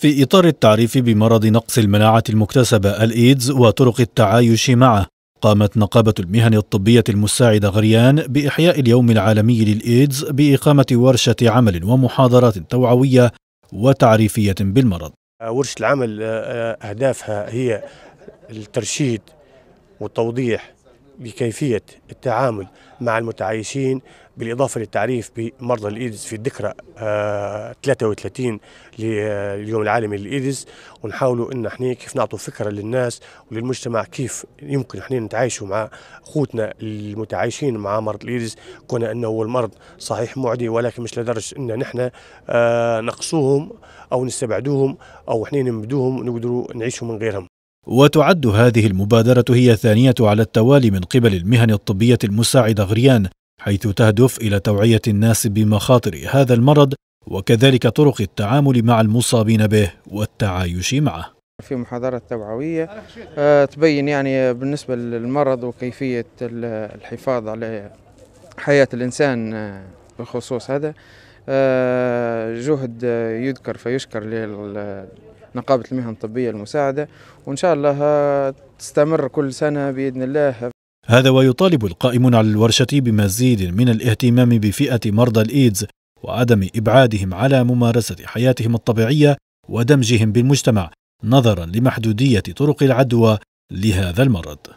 في إطار التعريف بمرض نقص المناعة المكتسبة الإيدز وطرق التعايش معه قامت نقابة المهن الطبية المساعدة غريان بإحياء اليوم العالمي للإيدز بإقامة ورشة عمل ومحاضرات توعوية وتعريفية بالمرض ورشة العمل آه، آه، أهدافها هي الترشيد والتوضيح بكيفية التعامل مع المتعايشين بالإضافة للتعريف بمرضى الإيدز في الذكرى 33 آه، لليوم العالمي للإيدز ونحاولوا إن إحنا كيف نعطوا فكرة للناس وللمجتمع كيف يمكن إحنا نتعايشوا مع أخوتنا المتعايشين مع مرض الإيدز كنا أنه هو المرض صحيح معدي ولكن مش لدرجة إن نحن آه، نقصوهم أو نستبعدوهم أو إحنا نمدوهم ونقدروا نعيشوا من غيرهم وتعد هذه المبادرة هي الثانية على التوالي من قبل المهن الطبية المساعدة غريان حيث تهدف إلى توعية الناس بمخاطر هذا المرض وكذلك طرق التعامل مع المصابين به والتعايش معه في محاضرات توعوية آه، تبين يعني بالنسبة للمرض وكيفية الحفاظ على حياة الإنسان آه، بالخصوص هذا آه، جهد يذكر فيشكر لنقابة المهن الطبية المساعدة وإن شاء الله تستمر كل سنة بإذن الله هذا ويطالب القائمون على الورشة بمزيد من الاهتمام بفئة مرضى الإيدز وعدم إبعادهم على ممارسة حياتهم الطبيعية ودمجهم بالمجتمع نظرا لمحدودية طرق العدوى لهذا المرض